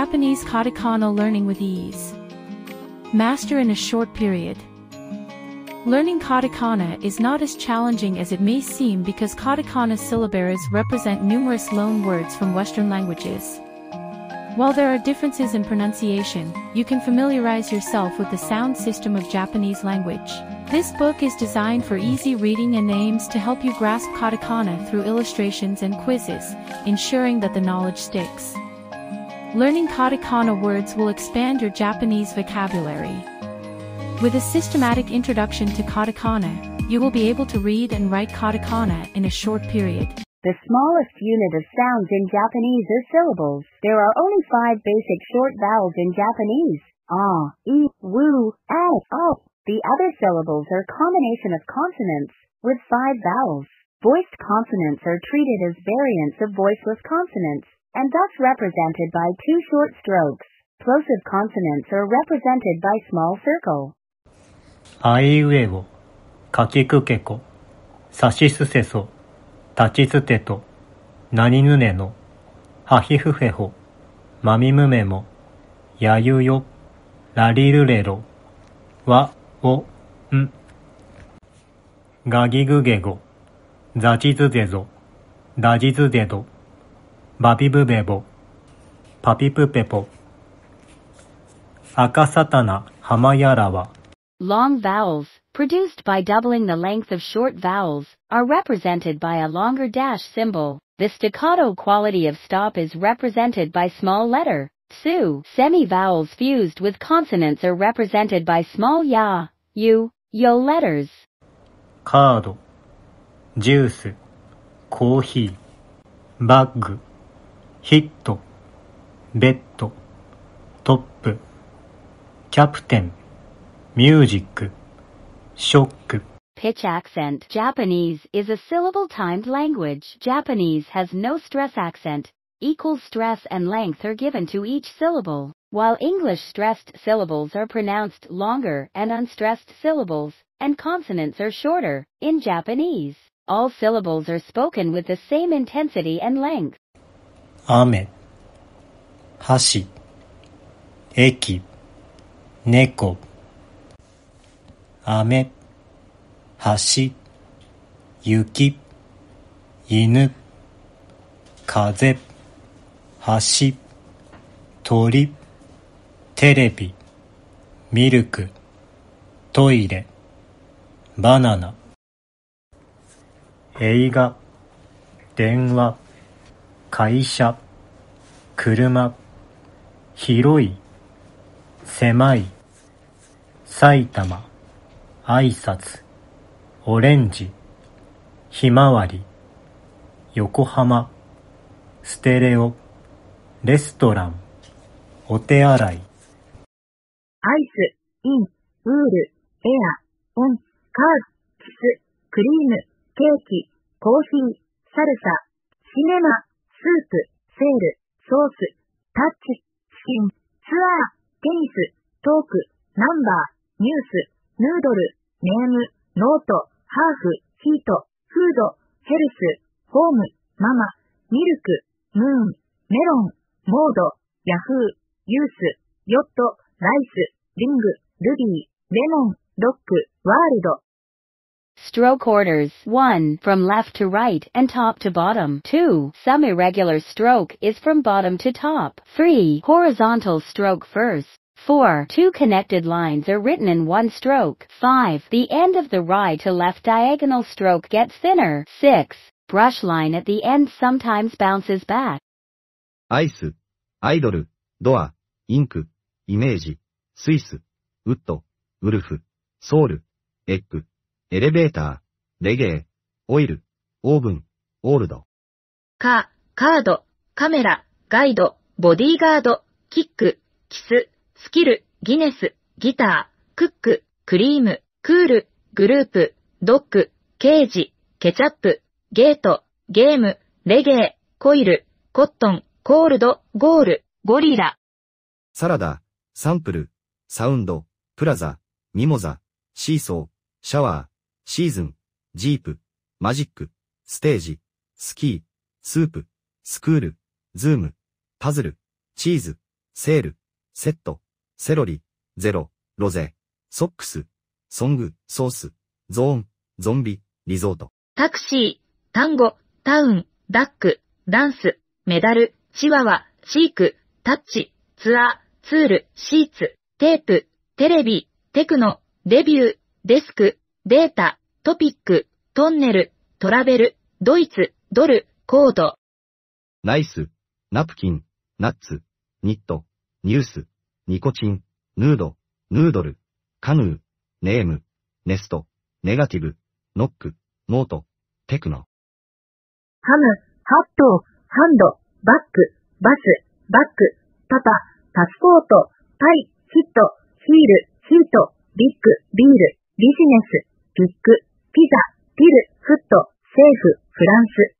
Japanese katakana learning with ease. Master in a short period. Learning katakana is not as challenging as it may seem because katakana syllabaries represent numerous loan words from Western languages. While there are differences in pronunciation, you can familiarize yourself with the sound system of Japanese language. This book is designed for easy reading and aims to help you grasp katakana through illustrations and quizzes, ensuring that the knowledge sticks learning katakana words will expand your Japanese vocabulary. With a systematic introduction to katakana, you will be able to read and write katakana in a short period. The smallest unit of sounds in Japanese is syllables. There are only five basic short vowels in Japanese. Ah, e, wu, a, o. The other syllables are combination of consonants with five vowels. Voiced consonants are treated as variants of voiceless consonants. and thus represented by two short strokes. Plosive consonants are represented by small circle. あいうえお、かきくけこ、さしすせそ、たちつてと、なにぬねの、はひふへほ、まみむめも、やゆよ、らりるれろ、わ、お、ん。がぎぐげご、ざちずぜぞ、だじずぜど、バビブベボパピプペポ赤サタナハマヤラワ Long vowels, produced by doubling the length of short vowels, are represented by a longer dash symbol. The staccato quality of stop is represented by small letter, su. Semi-vowels fused with consonants are represented by small ya, u, yo letters. カード、ジュース、コーヒー、バッグ。ヒット、ベッド、トップ、キャプテン、ミュージック、ショック。Pitch accent. Japanese is a syllable timed language. Japanese has no stress accent. Equal stress and length are given to each syllable. While English stressed syllables are pronounced longer and unstressed syllables, and consonants are shorter, in Japanese, all syllables are spoken with the same intensity and length. 雨、箸、駅、猫、雨、橋、雪、犬、風、橋、鳥、テレビ、ミルク、トイレ、バナナ、映画、電話、会社車広い狭い埼玉挨拶オレンジひまわり横浜ステレオレストランお手洗いアイス、イン、ウール、エア、オン、カー、キス、クリーム、ケーキ、コーヒー、サルサ、シネマ。スープ、セール、ソース、タッチ、キン、ツアー、テニス、トーク、ナンバー、ニュース、ヌードル、ネーム、ノート、ハーフ、ヒート、フード、ヘルス、ホーム、ママ、ミルク、ムーン、メロン、モード、ヤフー、ユース、ヨット、ライス、リング、ルビー、レモン、ドッグ、ワールド。Stroke orders 1. From left to right and top to bottom. 2. Some irregular stroke is from bottom to top. 3. Horizontal stroke first. 4. Two connected lines are written in one stroke. 5. The end of the right to left diagonal stroke gets thinner. 6. Brush line at the end sometimes bounces back. Ice, idol, door, ink, image, Swiss, wood, Wolf, Soul, egg. エレベーター、レゲエ、オイル、オーブン、オールド。カ、カード、カメラ、ガイド、ボディーガード、キック、キス、スキル、ギネス、ギター、クック、クリーム、クール、グループ、ドッグ、ケージ、ケチャップ、ゲート、ゲーム、レゲエ、コイル、コットン、コールド、ゴール、ゴリラ。サラダ、サンプル、サウンド、プラザ、ミモザ、シーソー、シャワー、シーズン、ジープ、マジック、ステージ、スキー、スープ、スクール、ズーム、パズル、チーズ、セール、セット、セロリ、ゼロ、ロゼ、ソックス、ソング、ソース、ゾーン、ゾンビ、リゾート。タクシー、単語、タウン、ダック、ダンス、メダル、チワワ、シーク、タッチ、ツアー、ツール、シーツ、テープ、テレビ、テクノ、デビュー、デスク、データ、トピック、トンネル、トラベル、ドイツ、ドル、コード。ナイス、ナプキン、ナッツ、ニット、ニュース、ニコチン、ヌード、ヌードル、カヌー、ネーム、ネスト、ネガティブ、ノック、ノート、テクノ。ハム、ハット、ハンド、バック、バス、バック、パパ、パスポート、パイ、ヒット、ヒール、ヒート、ビッグ、ビール、ビジネス。ピック、ピザ、ピル、フット、セーフ、フランス。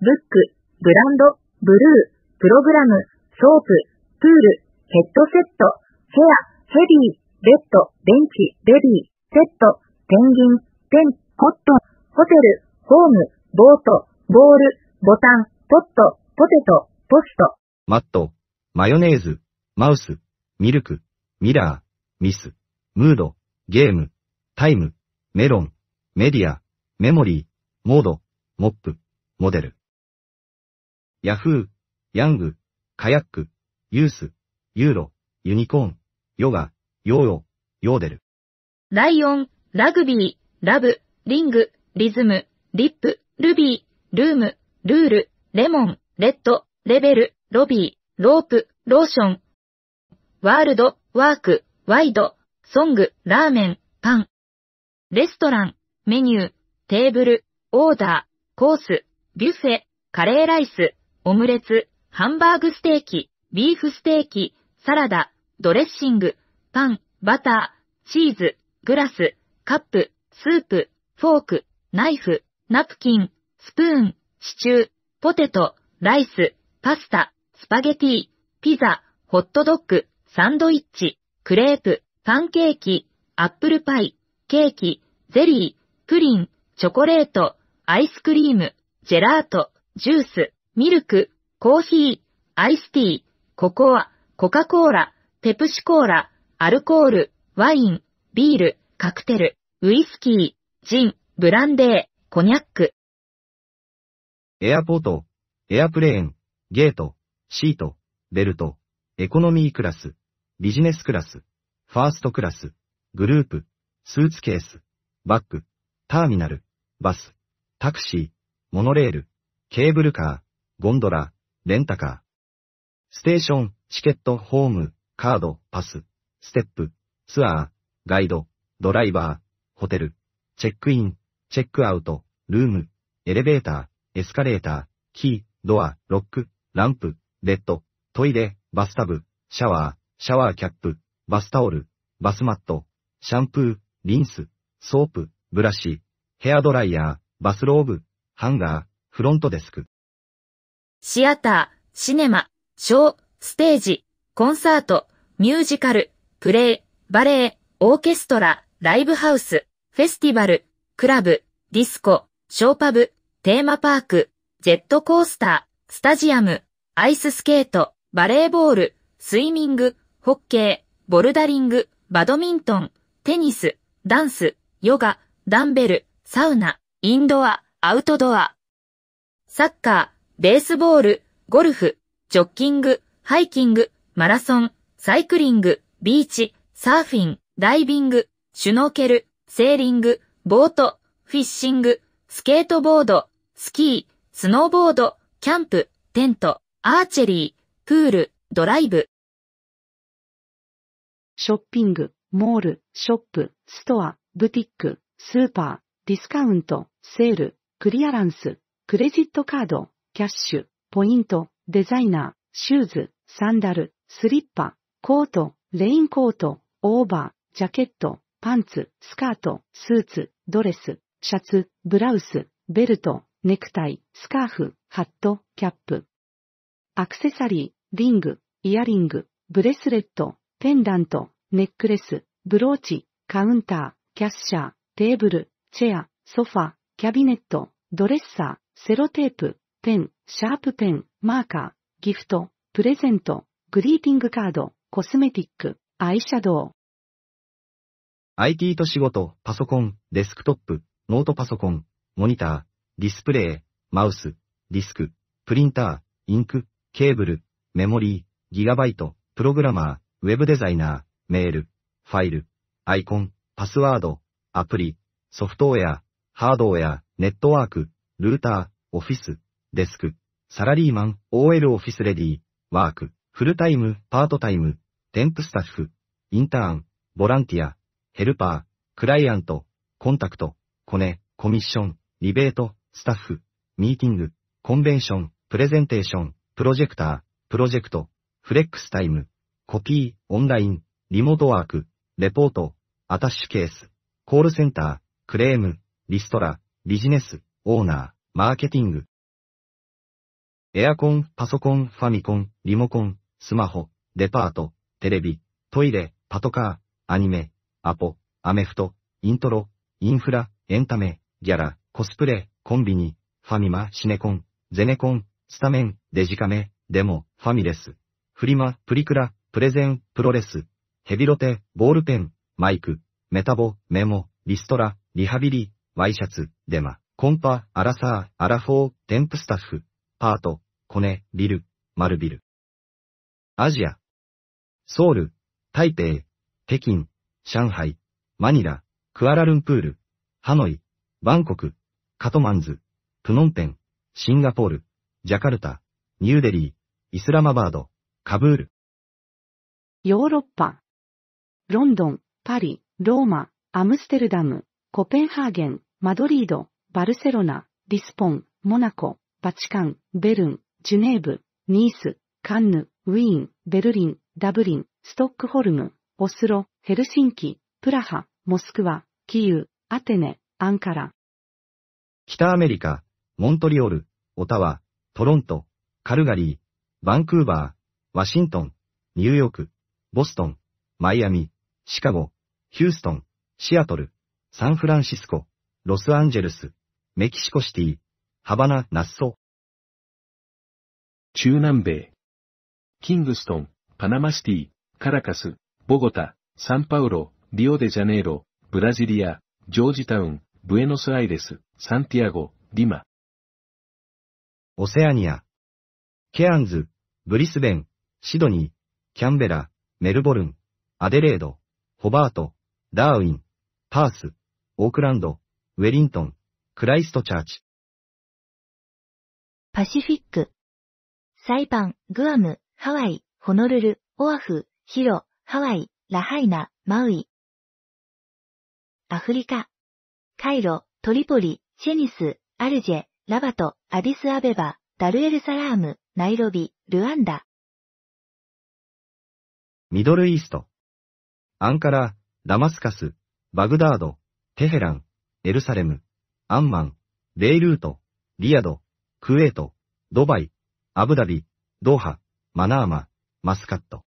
ブック、ブランド、ブルー、プログラム、ソープ、プール、ヘッドセット、ヘア、ヘビー、ベッド、ベンチ、ベビー、セット、ペンギン、ペン、コットン、ホテル、ホーム、ボート、ボール、ボタン、ポット、ポテト、ポスト。マット、マヨネーズ、マウス、ミルク、ミラー、ミス、ムード、ゲーム、タイム。メロン、メディア、メモリー、モード、モップ、モデル。ヤフー、ヤング、カヤック、ユース、ユーロ、ユニコーン、ヨガ、ヨーヨー、ヨーデル。ライオン、ラグビー、ラブ、リング、リズム、リップ、ルビー、ルーム、ルール、レモン、レッド、レベル、ロビー、ロープ、ローション。ワールド、ワーク、ワイド、ソング、ラーメン、パン。レストラン、メニュー、テーブル、オーダー、コース、ビュッフェ、カレーライス、オムレツ、ハンバーグステーキ、ビーフステーキ、サラダ、ドレッシング、パン、バター、チーズ、グラス、カップ、スープ、フォーク、ナイフ、ナプキン、スプーン、シチュー、ポテト、ライス、パスタ、スパゲティ、ピザ、ホットドッグ、サンドイッチ、クレープ、パンケーキ、アップルパイ、ケーキ、ゼリー、プリン、チョコレート、アイスクリーム、ジェラート、ジュース、ミルク、コーヒー、アイスティー、ココア、コカ・コーラ、ペプシコーラ、アルコール、ワイン、ビール、カクテル、ウイスキー、ジン、ブランデー、コニャック。エアポート、エアプレーン、ゲート、シート、ベルト、エコノミークラス、ビジネスクラス、ファーストクラス、グループ、スーツケース、バッグ、ターミナル、バス、タクシー、モノレール、ケーブルカー、ゴンドラ、レンタカー。ステーション、チケット、ホーム、カード、パス、ステップ、ツアー、ガイド、ドライバー、ホテル、チェックイン、チェックアウト、ルーム、エレベーター、エスカレーター、キー、ドア、ロック、ランプ、ベッド、トイレ、バスタブ、シャワー、シャワーキャップ、バスタオル、バスマット、シャンプー、リンス、ソープ、ブラシ、ヘアドライヤー、バスローブ、ハンガー、フロントデスク。シアター、シネマ、ショー、ステージ、コンサート、ミュージカル、プレイ、バレエ、オーケストラ、ライブハウス、フェスティバル、クラブ、ディスコ、ショーパブ、テーマパーク、ジェットコースター、スタジアム、アイススケート、バレーボール、スイミング、ホッケー、ボルダリング、バドミントン、テニス、ダンス、ヨガ、ダンベル、サウナ、インドア、アウトドア。サッカー、ベースボール、ゴルフ、ジョッキング、ハイキング、マラソン、サイクリング、ビーチ、サーフィン、ダイビング、シュノーケル、セーリング、ボート、フィッシング、スケートボード、スキー、スノーボード、キャンプ、テント、アーチェリー、プール、ドライブ。ショッピング、モール。ショップ、ストア、ブティック、スーパー、ディスカウント、セール、クリアランス、クレジットカード、キャッシュ、ポイント、デザイナー、シューズ、サンダル、スリッパ、コート、レインコート、オーバー、ジャケット、パンツ、スカート、スーツ、ドレス、シャツ、ブラウス、ベルト、ネクタイ、スカーフ、ハット、キャップ。アクセサリー、リング、イヤリング、ブレスレット、ペンダント、ネックレス、ブローチ、カウンター、キャッシャー、テーブル、チェア、ソファ、キャビネット、ドレッサー、セロテープ、ペン、シャープペン、マーカー、ギフト、プレゼント、グリーティングカード、コスメティック、アイシャドウ。IT と仕事、パソコン、デスクトップ、ノートパソコン、モニター、ディスプレイ、マウス、ディスク、プリンター、インク、ケーブル、メモリー、ギガバイト、プログラマー、ウェブデザイナー、メール、ファイル、アイコン、パスワード、アプリ、ソフトウェア、ハードウェア、ネットワーク、ルーター、オフィス、デスク、サラリーマン、OL オフィスレディ、ワーク、フルタイム、パートタイム、テンプスタッフ、インターン、ボランティア、ヘルパー、クライアント、コンタクト、コネ、コミッション、リベート、スタッフ、ミーティング、コンベンション、プレゼンテーション、プロジェクター、プロジェクト、フレックスタイム、コピー、オンライン、リモートワーク、レポート、アタッシュケース、コールセンター、クレーム、リストラ、ビジネス、オーナー、マーケティング。エアコン、パソコン、ファミコン、リモコン、スマホ、デパート、テレビ、トイレ、パトカー、アニメ、アポ、アメフト、イントロ、インフラ、エンタメ、ギャラ、コスプレ、コンビニ、ファミマ、シネコン、ゼネコン、スタメン、デジカメ、デモ、ファミレス、フリマ、プリクラ、プレゼン、プロレス、ヘビロテ、ボールペン、マイク、メタボ、メモ、リストラ、リハビリ、ワイシャツ、デマ、コンパ、アラサー、アラフォー、テンプスタッフ、パート、コネ、ビル、マルビル。アジア。ソウル、台北、北京、上海、マニラ、クアラルンプール、ハノイ、バンコク、カトマンズ、プノンペン、シンガポール、ジャカルタ、ニューデリー、イスラマバード、カブール。ヨーロッパ。ロンドン、パリ、ローマ、アムステルダム、コペンハーゲン、マドリード、バルセロナ、リスポン、モナコ、バチカン、ベルン、ジュネーブ、ニース、カンヌ、ウィーン、ベルリン、ダブリン、ストックホルム、オスロ、ヘルシンキ、プラハ、モスクワ、キーウ、アテネ、アンカラ。北アメリカ、モントリオール、オタワ、トロント、カルガリー、バンクーバー、ワシントン、ニューヨーク、ボストン、マイアミ、シカゴ、ヒューストン、シアトル、サンフランシスコ、ロスアンジェルス、メキシコシティ、ハバナ、ナッソ。中南米。キングストン、パナマシティ、カラカス、ボゴタ、サンパウロ、リオデジャネイロ、ブラジリア、ジョージタウン、ブエノスアイレス、サンティアゴ、リマ。オセアニア。ケアンズ、ブリスベン、シドニー、キャンベラ、メルボルン、アデレード。ホバート、ダーウィン、パース、オークランド、ウェリントン、クライストチャーチ。パシフィック。サイパン、グアム、ハワイ、ホノルル、オアフ、ヒロ、ハワイ、ラハイナ、マウイ。アフリカ。カイロ、トリポリ、シェニス、アルジェ、ラバト、アディスアベバ、ダルエルサラーム、ナイロビ、ルアンダ。ミドルイースト。アンカラ、ダマスカス、バグダード、テヘラン、エルサレム、アンマン、ベイルート、リアド、クウェート、ドバイ、アブダビ、ドーハ、マナーマ、マスカット。